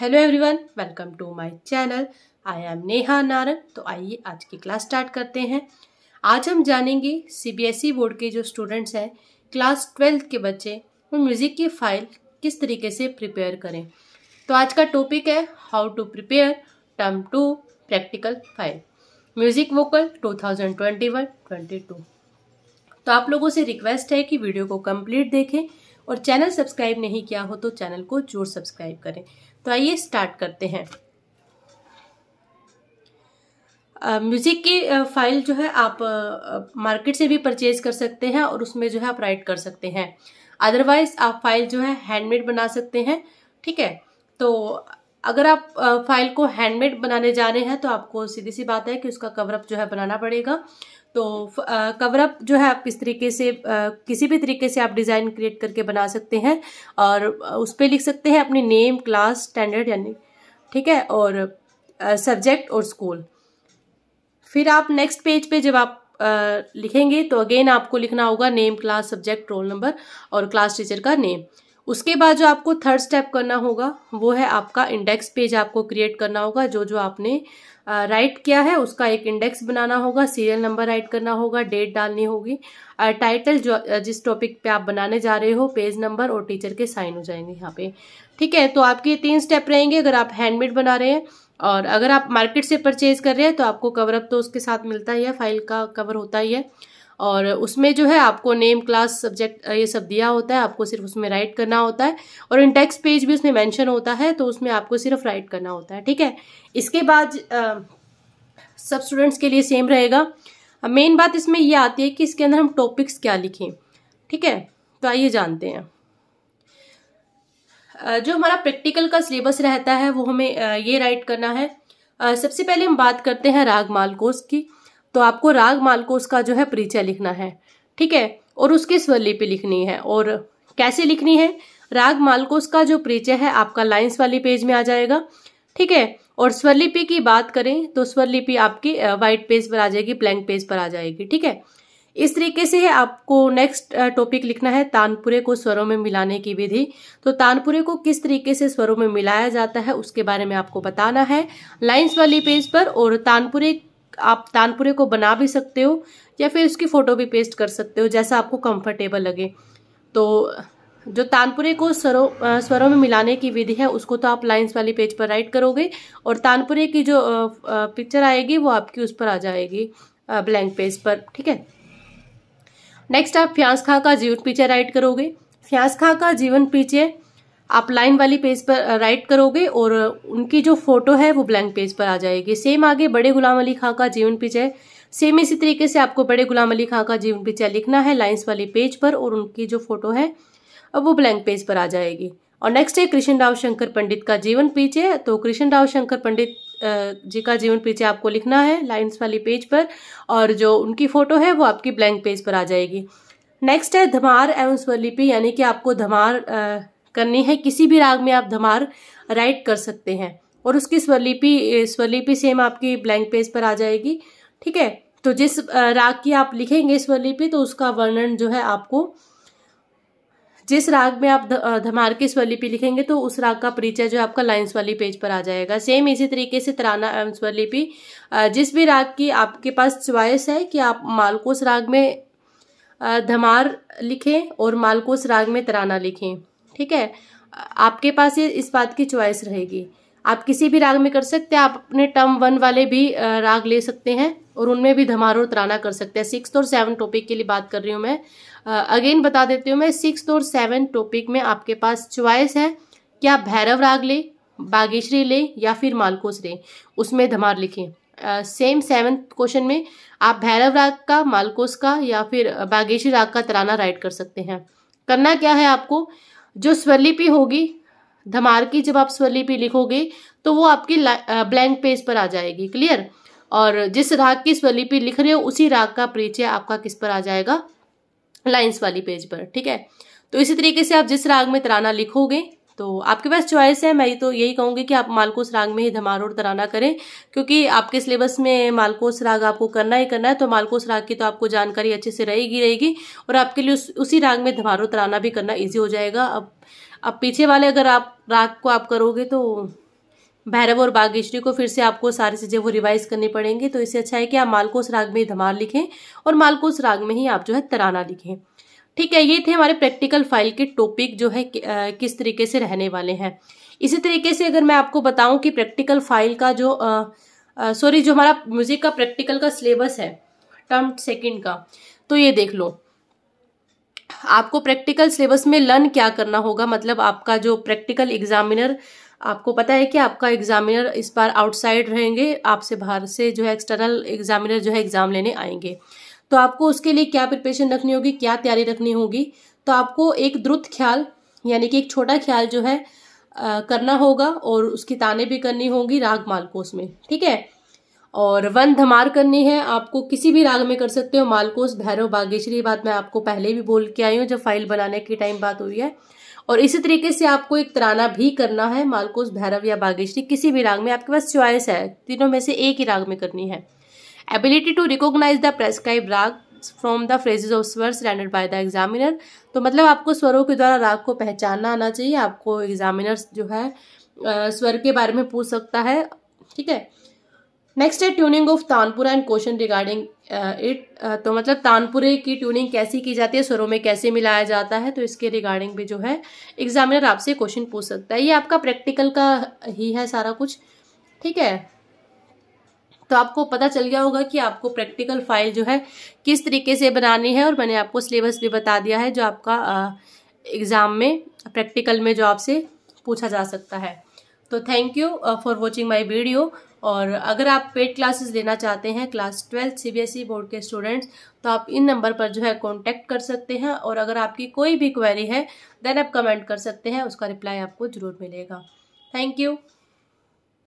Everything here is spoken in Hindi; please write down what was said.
hello everyone welcome to my channel I am Neha Narang तो आइए आज की क्लास स्टार्ट करते हैं आज हम जानेंगे सीबीएसई बोर्ड e के जो स्टूडेंट्स हैं क्लास ट्वेल्थ के बच्चे वो म्यूज़िक की फाइल किस तरीके से प्रिपेयर करें तो आज का टॉपिक है how to prepare term two practical file music vocal two thousand twenty one twenty two तो आप लोगों से रिक्वेस्ट है कि वीडियो को कम्प्लीट देखें और चैनल सब्सक्राइब नहीं किया हो तो चैनल को जोर सब्सक्राइब करें तो आइए स्टार्ट करते हैं म्यूज़िक की फाइल जो है आप मार्केट से भी परचेज कर सकते हैं और उसमें जो है आप राइट कर सकते हैं अदरवाइज आप फाइल जो है हैंडमेड बना सकते हैं ठीक है तो अगर आप फाइल को हैंडमेड बनाने जाने हैं तो आपको सीधी सी बात है कि उसका कवरअप जो है बनाना पड़ेगा तो कवरअप जो है आप किस तरीके से आ, किसी भी तरीके से आप डिज़ाइन क्रिएट करके बना सकते हैं और उस पर लिख सकते हैं अपने नेम क्लास स्टैंडर्ड यानी ठीक है और सब्जेक्ट और स्कूल फिर आप नेक्स्ट पेज पे जब आप आ, लिखेंगे तो अगेन आपको लिखना होगा name class subject roll number और क्लास टीचर का नेम उसके बाद जो आपको थर्ड स्टेप करना होगा वो है आपका इंडेक्स पेज आपको क्रिएट करना होगा जो जो आपने राइट किया है उसका एक इंडेक्स बनाना होगा सीरियल नंबर राइट करना होगा डेट डालनी होगी टाइटल जो जिस टॉपिक पे आप बनाने जा रहे हो पेज नंबर और टीचर के साइन हो जाएंगे यहाँ पे ठीक है तो आपके तीन स्टेप रहेंगे अगर आप हैंडमेड बना रहे हैं और अगर आप मार्केट से परचेज कर रहे हैं तो आपको कवरअप तो उसके साथ मिलता ही है फाइल का कवर होता ही है और उसमें जो है आपको नेम क्लास सब्जेक्ट ये सब दिया होता है आपको सिर्फ उसमें राइट करना होता है और इंटेक्स पेज भी उसमें मेंशन होता है तो उसमें आपको सिर्फ राइट करना होता है ठीक है इसके बाद आ, सब स्टूडेंट्स के लिए सेम रहेगा मेन बात इसमें यह आती है कि इसके अंदर हम टॉपिक्स क्या लिखें ठीक है तो आइए जानते हैं जो हमारा प्रैक्टिकल का सिलेबस रहता है वो हमें ये राइट करना है सबसे पहले हम बात करते हैं रागमाल कोर्स की तो आपको राग माल को उसका जो है परिचय लिखना है ठीक है और उसकी स्वरलिपि लिखनी है और कैसे लिखनी है राग माल को उसका जो परिचय है आपका लाइन्स वाली पेज में आ जाएगा ठीक है और स्वरलिपि की बात करें तो स्वरलिपि आपकी व्हाइट पेज पर आ जाएगी ब्लैंक पेज पर आ जाएगी ठीक है इस तरीके से आपको नेक्स्ट टॉपिक लिखना है तानपुरे को स्वरों में मिलाने की विधि तो तानपुरे को किस तरीके से स्वरों में मिलाया जाता है उसके बारे में आपको बताना है लाइंस वाली पेज पर और तानपुरे आप तानपुरे को बना भी सकते हो या फिर उसकी फ़ोटो भी पेस्ट कर सकते हो जैसा आपको कंफर्टेबल लगे तो जो तानपुरे को स्वरों स्वरों में मिलाने की विधि है उसको तो आप लाइंस वाली पेज पर राइट करोगे और तानपुरे की जो पिक्चर आएगी वो आपकी उस पर आ जाएगी ब्लैंक पेज पर ठीक है नेक्स्ट आप फ्यास खां का जीवन पीछे राइट करोगे फ्यास खां का जीवन पीछे आप लाइन वाली पेज पर राइट करोगे और उनकी जो फोटो है वो ब्लैंक पेज पर आ जाएगी सेम आगे बड़े गुलाम अली खां का जीवन परिचय सेम इसी तरीके से आपको बड़े गुलाम अली खां का जीवन पिचय लिखना है लाइन्स वाली पेज पर और उनकी जो फोटो है अब वो ब्लैंक पेज पर आ जाएगी और नेक्स्ट है कृष्ण राव शंकर पंडित का जीवन पीछे तो कृष्ण राव शंकर पंडित जी का जीवन पीछे आपको लिखना है लाइन्स वाली पेज पर और जो उनकी फोटो है वो आपकी ब्लैंक पेज पर आ जाएगी नेक्स्ट है धमार एवं स्वलिपि यानी कि आपको धमार करने हैं किसी भी राग में आप धमार राइट कर सकते हैं और उसकी स्वरलिपि स्वरलिपि सेम आपकी ब्लैंक पेज पर आ जाएगी ठीक है तो जिस राग की आप लिखेंगे स्वरलिपि तो उसका वर्णन जो है आपको जिस राग में आप धमार की स्वरलिपि लिखेंगे तो उस राग का परिचय जो है आपका लाइन्स वाली पेज पर आ जाएगा सेम इसी तरीके से तराना एवं स्वरलिपि जिस भी राग की आपके पास च्वाइस है कि आप मालकोस राग में धमार लिखें और मालकोस राग में तराना लिखें ठीक है आपके पास ये इस बात की च्वाइस रहेगी आप किसी भी राग में कर सकते हैं आप अपने टर्म वन वाले भी राग ले सकते हैं और उनमें भी धमारो तराना कर सकते हैं सिक्स और सेवन टॉपिक के लिए बात कर रही हूँ मैं अगेन बता देती हूँ मैं सिक्स और सेवन टॉपिक में आपके पास च्वाइस है कि आप भैरव राग लें बागेश्वरी लें या फिर मालकोस लें उसमें धमार लिखें सेम सेवन क्वेश्चन में आप भैरव राग का मालकोस का या फिर बागेश्वरी राग का तराना राइट कर सकते हैं करना क्या है आपको जो स्वरलिपि होगी धमार की जब आप स्वरलिपि लिखोगे तो वो आपकी ब्लैंक पेज पर आ जाएगी क्लियर और जिस राग की स्वरलिपि लिख रहे हो उसी राग का परिचय आपका किस पर आ जाएगा लाइंस वाली पेज पर ठीक है तो इसी तरीके से आप जिस राग में तराना लिखोगे तो आपके पास चॉइस है मैं तो यही कहूँगी कि आप मालकोस राग में ही धमार और तराना करें क्योंकि आपके सिलेबस में मालकोस राग आपको करना ही करना है तो मालकोस राग की तो आपको जानकारी अच्छे से रहेगी रहेगी और आपके लिए उस, उसी राग में और तराना भी करना ईजी हो जाएगा अब अब पीछे वाले अगर आप राग को आप करोगे तो भैरव और बागेश्वरी को फिर से आपको सारी चीज़ें वो रिवाइज करनी पड़ेंगी तो इससे अच्छा है कि आप मालकोस राग में ही धमार लिखें और मालकोस राग में ही आप जो है तराना लिखें ठीक है ये थे हमारे प्रैक्टिकल फाइल के टॉपिक जो है किस तरीके से रहने वाले हैं इसी तरीके से अगर मैं आपको बताऊं कि प्रैक्टिकल फाइल का जो सॉरी जो हमारा म्यूजिक का प्रैक्टिकल का सिलेबस है टर्म सेकंड का तो ये देख लो आपको प्रैक्टिकल सिलेबस में लर्न क्या करना होगा मतलब आपका जो प्रैक्टिकल एग्जामिनर आपको पता है कि आपका एग्जामिनर इस बार आउटसाइड रहेंगे आपसे बाहर से जो है एक्सटर्नल एग्जामिनर जो है एग्जाम लेने आएंगे तो आपको उसके लिए क्या प्रिपरेशन रखनी होगी क्या तैयारी रखनी होगी तो आपको एक द्रुत ख्याल यानी कि एक छोटा ख्याल जो है आ, करना होगा और उसकी ताने भी करनी होगी राग मालकोस में ठीक है और वन धमार करनी है आपको किसी भी राग में कर सकते हो मालकोस भैरव बागेश्वरी बात मैं आपको पहले भी बोल के आई हूँ जब फाइल बनाने के टाइम बात हुई है और इसी तरीके से आपको एक तराना भी करना है मालकोस भैरव या बागेश्वरी किसी भी राग में आपके पास च्वाइस है तीनों में से एक ही राग में करनी है ability to recognize the prescribe raga from the phrases of swar standard by the examiner तो मतलब आपको स्वरों के द्वारा राग को पहचानना आना चाहिए आपको एग्जामिनर जो है स्वर के बारे में पूछ सकता है ठीक है नेक्स्ट है tuning of tanpura and question regarding it तो मतलब तानपुरे की ट्यूनिंग कैसी की जाती है स्वरों में कैसे मिलाया जाता है तो इसके रिगार्डिंग भी जो है एग्जामिनर आपसे क्वेश्चन पूछ सकता है ये आपका प्रैक्टिकल का ही है सारा कुछ ठीक है तो आपको पता चल गया होगा कि आपको प्रैक्टिकल फाइल जो है किस तरीके से बनानी है और मैंने आपको सिलेबस भी बता दिया है जो आपका एग्ज़ाम में प्रैक्टिकल में जो आपसे पूछा जा सकता है तो thank you for watching my video और अगर आप पेड क्लासेस लेना चाहते हैं class twelfth CBSE e board के स्टूडेंट्स तो आप इन नंबर पर जो है कांटेक्ट कर सकते हैं और अगर आपकी कोई भी क्वेरी है देन आप कमेंट कर सकते हैं उसका रिप्लाई आपको ज़रूर मिलेगा थैंक यू